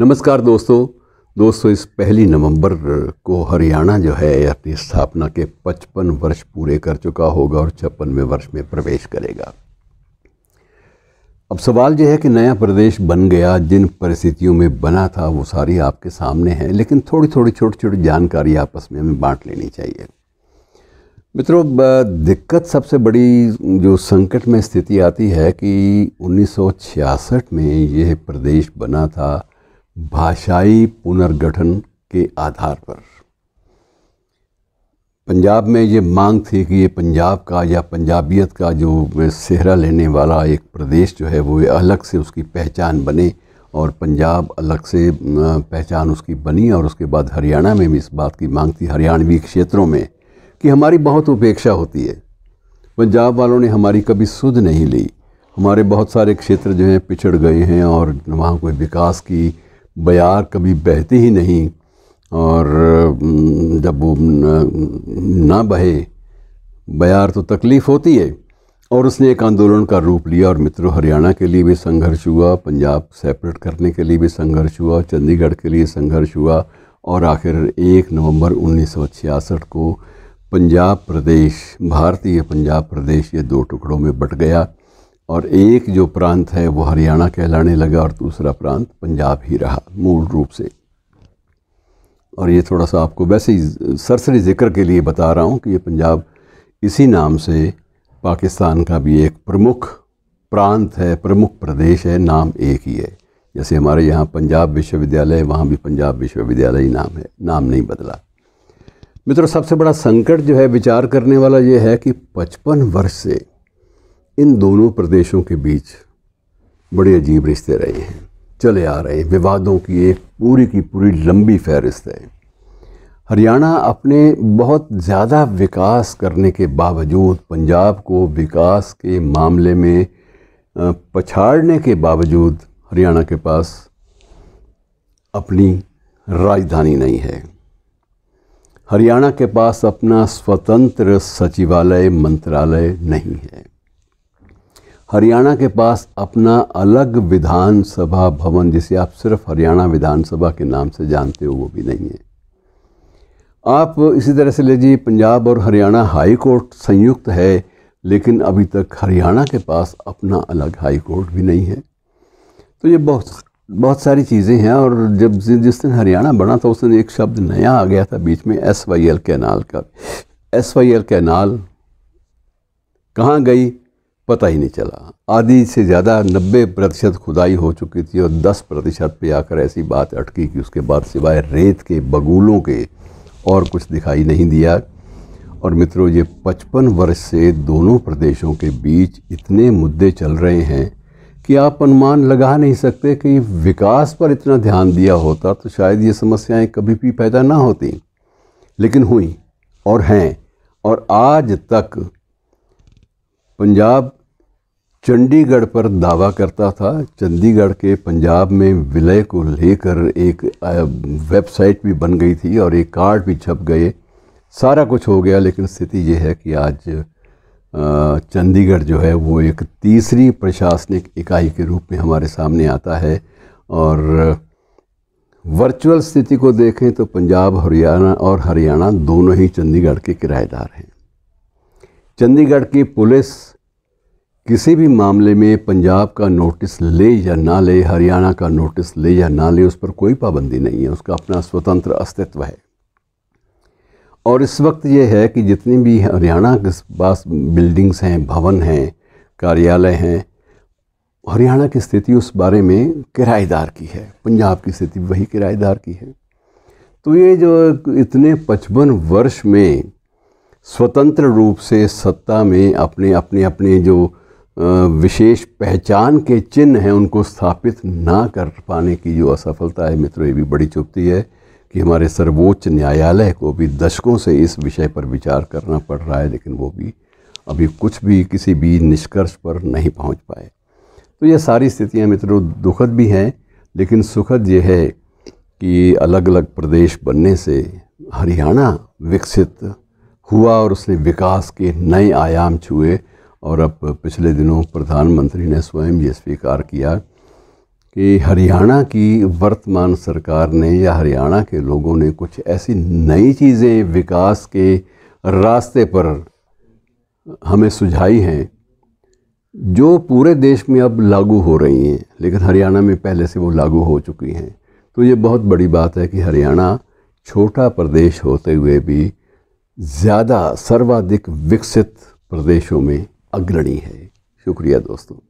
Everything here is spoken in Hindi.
नमस्कार दोस्तों दोस्तों इस पहली नवंबर को हरियाणा जो है अपनी स्थापना के 55 वर्ष पूरे कर चुका होगा और छप्पनवें वर्ष में प्रवेश करेगा अब सवाल यह है कि नया प्रदेश बन गया जिन परिस्थितियों में बना था वो सारी आपके सामने हैं लेकिन थोड़ी थोड़ी छोटी छोटी जानकारी आपस में हमें बांट लेनी चाहिए मित्रों दिक्कत सबसे बड़ी जो संकट में स्थिति आती है कि 1966 में यह प्रदेश बना था भाषाई पुनर्गठन के आधार पर पंजाब में ये मांग थी कि ये पंजाब का या पंजाबियत का जो सेहरा लेने वाला एक प्रदेश जो है वो अलग से उसकी पहचान बने और पंजाब अलग से पहचान उसकी बनी और उसके बाद हरियाणा में भी इस बात की मांग थी हरियाणवी क्षेत्रों में कि हमारी बहुत उपेक्षा होती है पंजाब वालों ने हमारी कभी सुध नहीं ली हमारे बहुत सारे क्षेत्र जो हैं पिछड़ गए हैं और वहाँ कोई विकास की बयार कभी बहती ही नहीं और जब वो ना बहे बयार तो तकलीफ़ होती है और उसने एक आंदोलन का रूप लिया और मित्रों हरियाणा के लिए भी संघर्ष हुआ पंजाब सेपरेट करने के लिए भी संघर्ष हुआ चंडीगढ़ के लिए संघर्ष हुआ और आखिर एक नवंबर 1966 को पंजाब प्रदेश भारतीय पंजाब प्रदेश ये दो टुकड़ों में बट गया और एक जो प्रांत है वो हरियाणा कहलाने लगा और दूसरा प्रांत पंजाब ही रहा मूल रूप से और ये थोड़ा सा आपको वैसे ही सरसरी ज़िक्र के लिए बता रहा हूँ कि ये पंजाब इसी नाम से पाकिस्तान का भी एक प्रमुख प्रांत है प्रमुख प्रदेश है नाम एक ही है जैसे हमारे यहाँ पंजाब विश्वविद्यालय वहाँ भी पंजाब विश्वविद्यालय ही नाम है नाम नहीं बदला मित्रों सबसे बड़ा संकट जो है विचार करने वाला ये है कि पचपन वर्ष से इन दोनों प्रदेशों के बीच बड़े अजीब रिश्ते रहे हैं चले आ रहे हैं विवादों की एक पूरी की पूरी लंबी फहरिस्त है हरियाणा अपने बहुत ज़्यादा विकास करने के बावजूद पंजाब को विकास के मामले में पछाड़ने के बावजूद हरियाणा के पास अपनी राजधानी नहीं है हरियाणा के पास अपना स्वतंत्र सचिवालय मंत्रालय नहीं है हरियाणा के पास अपना अलग विधानसभा भवन जिसे आप सिर्फ हरियाणा विधानसभा के नाम से जानते हो वो भी नहीं है आप इसी तरह से लीजिए पंजाब और हरियाणा हाई कोर्ट संयुक्त है लेकिन अभी तक हरियाणा के पास अपना अलग हाई कोर्ट भी नहीं है तो ये बहुत बहुत सारी चीज़ें हैं और जब जिस दिन हरियाणा बना था उस दिन एक शब्द नया आ गया था बीच में एस वाई एल कैनाल का एस वाई एल कैनाल कहाँ गई पता ही नहीं चला आधी से ज़्यादा नब्बे प्रतिशत खुदाई हो चुकी थी और दस प्रतिशत पर आकर ऐसी बात अटकी कि उसके बाद सिवाय रेत के बगूलों के और कुछ दिखाई नहीं दिया और मित्रों ये पचपन वर्ष से दोनों प्रदेशों के बीच इतने मुद्दे चल रहे हैं कि आप अनुमान लगा नहीं सकते कि विकास पर इतना ध्यान दिया होता तो शायद ये समस्याएं कभी भी पैदा ना होती लेकिन हुई और हैं और आज तक पंजाब चंडीगढ़ पर दावा करता था चंडीगढ़ के पंजाब में विलय को लेकर एक वेबसाइट भी बन गई थी और एक कार्ड भी छप गए सारा कुछ हो गया लेकिन स्थिति यह है कि आज चंडीगढ़ जो है वो एक तीसरी प्रशासनिक इकाई के रूप में हमारे सामने आता है और वर्चुअल स्थिति को देखें तो पंजाब हरियाणा और हरियाणा दोनों ही चंडीगढ़ के किराएदार हैं चंडीगढ़ की पुलिस किसी भी मामले में पंजाब का नोटिस ले या ना ले हरियाणा का नोटिस ले या ना ले उस पर कोई पाबंदी नहीं है उसका अपना स्वतंत्र अस्तित्व है और इस वक्त ये है कि जितनी भी हरियाणा के पास बिल्डिंग्स हैं भवन हैं कार्यालय हैं हरियाणा की स्थिति उस बारे में किराएदार की है पंजाब की स्थिति वही किराएदार की है तो ये जो इतने पचपन वर्ष में स्वतंत्र रूप से सत्ता में अपने अपने अपने जो विशेष पहचान के चिन्ह हैं उनको स्थापित ना कर पाने की जो असफलता है मित्रों ये भी बड़ी चुपती है कि हमारे सर्वोच्च न्यायालय को भी दशकों से इस विषय पर विचार करना पड़ रहा है लेकिन वो भी अभी कुछ भी किसी भी निष्कर्ष पर नहीं पहुंच पाए तो ये सारी स्थितियां मित्रों दुखद भी हैं लेकिन सुखद ये है कि अलग अलग प्रदेश बनने से हरियाणा विकसित हुआ और उसने विकास के नए आयाम छुए और अब पिछले दिनों प्रधानमंत्री ने स्वयं ये स्वीकार किया कि हरियाणा की वर्तमान सरकार ने या हरियाणा के लोगों ने कुछ ऐसी नई चीज़ें विकास के रास्ते पर हमें सुझाई हैं जो पूरे देश में अब लागू हो रही हैं लेकिन हरियाणा में पहले से वो लागू हो चुकी हैं तो ये बहुत बड़ी बात है कि हरियाणा छोटा प्रदेश होते हुए भी ज़्यादा सर्वाधिक विकसित प्रदेशों में अग्रणी है शुक्रिया दोस्तों